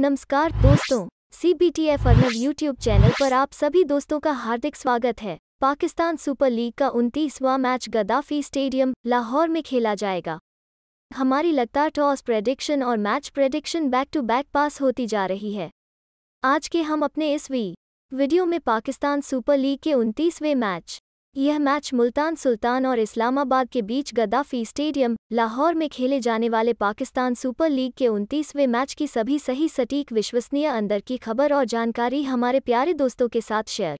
नमस्कार दोस्तों C B T F Arnav YouTube channel पर आप सभी दोस्तों का हार्दिक स्वागत है पाकिस्तान सुपर लीग का उनतीसवां मैच गदाफी स्टेडियम लाहौर में खेला जाएगा हमारी लगातार टॉस प्रेडिक्शन और match prediction back to back pass होती जा रही है आज के हम अपने इस वी वीडियो में पाकिस्तान सुपर लीग के उनतीसवें मैच यह मैच मुल्तान सुल्तान और इस्लामाबाद के बीच गद्दाफी स्टेडियम लाहौर में खेले जाने वाले पाकिस्तान सुपर लीग के उनतीसवें मैच की सभी सही सटीक विश्वसनीय अंदर की खबर और जानकारी हमारे प्यारे दोस्तों के साथ शेयर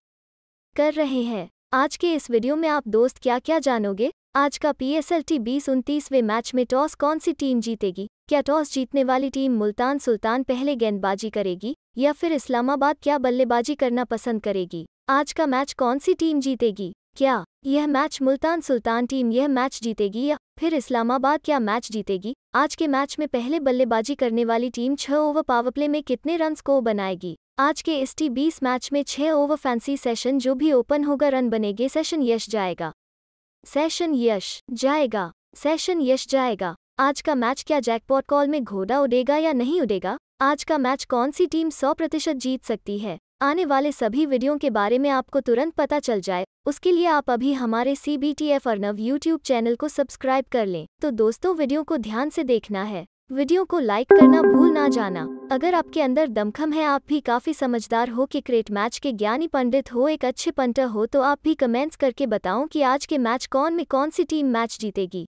कर रहे हैं आज के इस वीडियो में आप दोस्त क्या क्या जानोगे आज का पीएसएलटी टी बीस उनतीसवें मैच में टॉस कौन सी टीम जीतेगी क्या टॉस जीतने वाली टीम मुल्तान सुल्तान पहले गेंदबाजी करेगी या फिर इस्लामाबाद क्या बल्लेबाजी करना पसंद करेगी आज का मैच कौन सी टीम जीतेगी क्या यह मैच मुल्तान सुल्तान टीम यह मैच जीतेगी या फिर इस्लामाबाद क्या मैच जीतेगी आज के मैच में पहले बल्लेबाजी करने वाली टीम छह ओवर पावरप्ले में कितने रन को बनाएगी आज के एस टी बीस मैच में छह ओवर फैंसी सेशन जो भी ओपन होगा रन बनेंगे सेशन यश जाएगा सेशन यश जाएगा सेशन यश जाएगा आज का मैच क्या जैकपॉट कॉल में घोड़ा उड़ेगा या नहीं उड़ेगा आज का मैच कौन सी टीम सौ प्रतिशत जीत सकती है आने वाले सभी वीडियो के बारे में आपको तुरंत पता चल जाए उसके लिए आप अभी हमारे C B T F Arnav YouTube channel को सब्सक्राइब कर लें तो दोस्तों वीडियो को ध्यान से देखना है वीडियो को लाइक करना भूल ना जाना अगर आपके अंदर दमखम है आप भी काफी समझदार हो कि क्रिकेट मैच के ज्ञानी पंडित हो एक अच्छे पंटर हो तो आप भी कमेंट्स करके बताओ कि आज के मैच कौन में कौन सी टीम मैच जीतेगी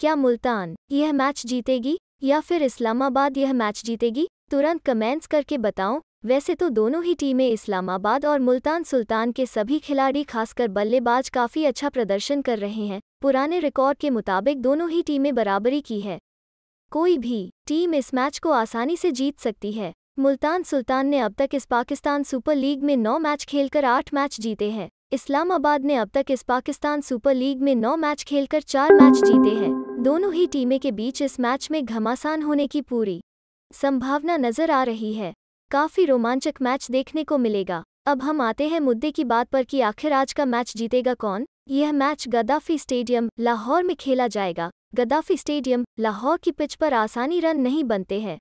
क्या मुल्तान यह मैच जीतेगी या फिर इस्लामाबाद यह मैच जीतेगी तुरंत कमेंट्स करके बताओ वैसे तो दोनों ही टीमें इस्लामाबाद और मुल्तान सुल्तान के सभी खिलाड़ी खासकर बल्लेबाज काफ़ी अच्छा प्रदर्शन कर रहे हैं पुराने रिकॉर्ड के मुताबिक दोनों ही टीमें बराबरी की है कोई भी टीम इस मैच को आसानी से जीत सकती है मुल्तान सुल्तान ने अब तक इस पाकिस्तान सुपर लीग में नौ मैच खेलकर आठ मैच जीते हैं इस्लामाबाद ने अब तक इस पाकिस्तान सुपर लीग में नौ मैच खेलकर चार मैच जीते हैं दोनों ही टीमें के बीच इस मैच में घमासान होने की पूरी संभावना नजर आ रही है काफी रोमांचक मैच देखने को मिलेगा अब हम आते हैं मुद्दे की बात पर कि आखिर आज का मैच जीतेगा कौन यह मैच गद्दाफी स्टेडियम लाहौर में खेला जाएगा गद्दाफी स्टेडियम लाहौर की पिच पर आसानी रन नहीं बनते हैं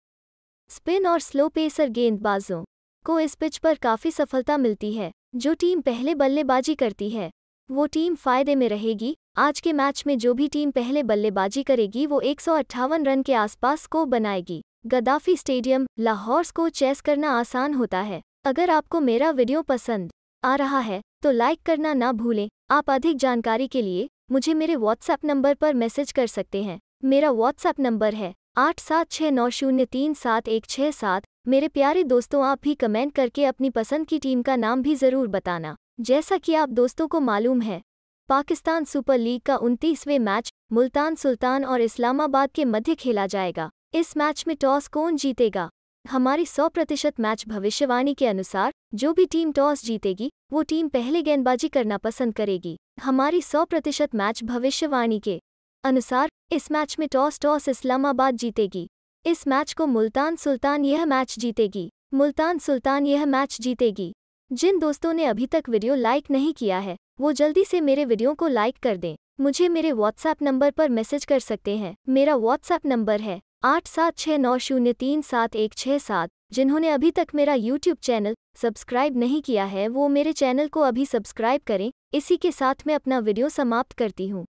स्पिन और स्लो पेसर गेंदबाजों को इस पिच पर काफ़ी सफलता मिलती है जो टीम पहले बल्लेबाजी करती है वो टीम फायदे में रहेगी आज के मैच में जो भी टीम पहले बल्लेबाजी करेगी वो एक रन के आसपास स्कोर बनाएगी गद्दाफी स्टेडियम लाहौर को चेस करना आसान होता है अगर आपको मेरा वीडियो पसंद आ रहा है तो लाइक करना ना भूलें आप अधिक जानकारी के लिए मुझे मेरे व्हाट्सएप नंबर पर मैसेज कर सकते हैं मेरा व्हाट्सएप नंबर है आठ सात छः नौ शून्य तीन सात एक छः सात मेरे प्यारे दोस्तों आप भी कमेंट करके अपनी पसंद की टीम का नाम भी ज़रूर बताना जैसा कि आप दोस्तों को मालूम है पाकिस्तान सुपर लीग का उनतीसवें मैच मुल्तान सुल्तान और इस्लामाबाद के मध्य खेला जाएगा इस मैच में टॉस कौन जीतेगा हमारी 100 प्रतिशत मैच भविष्यवाणी के अनुसार जो भी टीम टॉस जीतेगी वो टीम पहले गेंदबाजी करना पसंद करेगी हमारी 100 प्रतिशत मैच भविष्यवाणी के अनुसार इस मैच में टॉस टॉस इस्लामाबाद जीतेगी इस मैच को मुल्तान सुल्तान यह मैच जीतेगी मुल्तान सुल्तान यह मैच जीतेगी जिन दोस्तों ने अभी तक वीडियो लाइक नहीं किया है वो जल्दी से मेरे वीडियो को लाइक कर दें मुझे मेरे व्हाट्सएप नंबर पर मैसेज कर सकते हैं मेरा व्हाट्सएप नंबर है आठ सात छः नौ शून्य तीन सात एक छः सात जिन्होंने अभी तक मेरा यूट्यूब चैनल सब्सक्राइब नहीं किया है वो मेरे चैनल को अभी सब्सक्राइब करें इसी के साथ मैं अपना वीडियो समाप्त करती हूँ